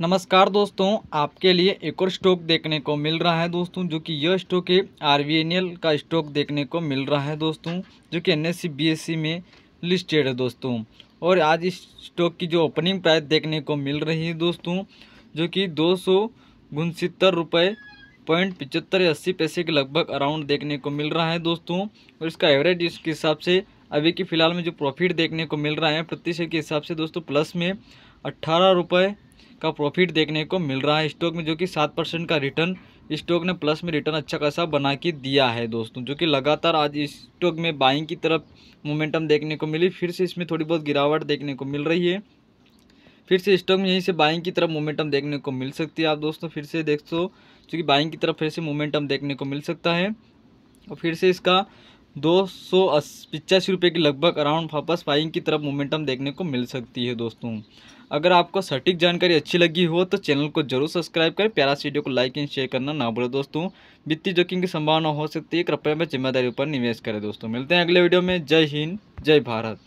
नमस्कार दोस्तों आपके लिए एक और स्टॉक देखने को मिल रहा है दोस्तों जो कि यह स्टॉक है आर का स्टॉक देखने को मिल रहा है दोस्तों जो कि एन एस में लिस्टेड है दोस्तों और आज इस स्टॉक की जो ओपनिंग प्राइस देखने को मिल रही है दोस्तों जो कि दो सौ उनसत्तर रुपये पॉइंट पिचहत्तर अस्सी पैसे के लगभग अराउंड देखने को मिल रहा है दोस्तों और इसका एवरेज इसके हिसाब से अभी की फ़िलहाल में जो प्रॉफिट देखने को मिल रहा है प्रतिशत के हिसाब से दोस्तों प्लस में अट्ठारह रुपये का प्रॉफिट देखने को मिल रहा है स्टॉक में जो कि सात परसेंट का रिटर्न स्टॉक ने प्लस में रिटर्न अच्छा खासा बना के दिया है दोस्तों जो कि लगातार आज स्टॉक में बाइंग की तरफ मोमेंटम देखने को मिली फिर से इसमें थोड़ी बहुत गिरावट देखने को मिल रही है फिर से स्टॉक में यहीं से बाइंग की तरफ मोमेंटम देखने को मिल सकती है आप दोस्तों फिर से देख सो क्योंकि बाइंग की तरफ फिर से मोमेंटम देखने को मिल सकता है और फिर से इसका दो सौ पिचासी रुपये के लगभग अराउंड वापस पाइंग की तरफ मोमेंटम देखने को मिल सकती है दोस्तों अगर आपको सटीक जानकारी अच्छी लगी हो तो चैनल को जरूर सब्सक्राइब करें प्यारा वीडियो को लाइक एंड शेयर करना ना भूलें दोस्तों वित्तीय जोखिम की संभावना हो सकती है कृपया में जिम्मेदारी पर निवेश करें दोस्तों मिलते हैं अगले वीडियो में जय हिंद जय भारत